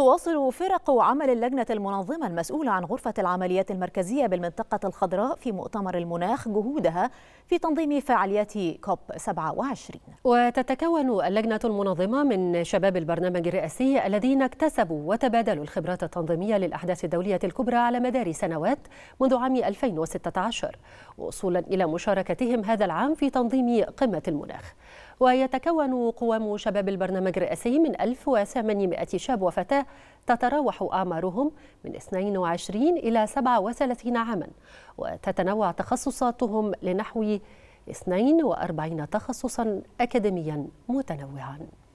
تواصل فرق عمل اللجنة المنظمة المسؤولة عن غرفة العمليات المركزية بالمنطقة الخضراء في مؤتمر المناخ جهودها في تنظيم فعاليات كوب 27 وتتكون اللجنة المنظمة من شباب البرنامج الرئاسي الذين اكتسبوا وتبادلوا الخبرات التنظيمية للأحداث الدولية الكبرى على مدار سنوات منذ عام 2016 وصولا إلى مشاركتهم هذا العام في تنظيم قمة المناخ ويتكون قوام شباب البرنامج الرئاسي من 1800 شاب وفتاة تتراوح أعمارهم من 22 إلى 37 عاما وتتنوع تخصصاتهم لنحو 42 تخصصا أكاديميا متنوعا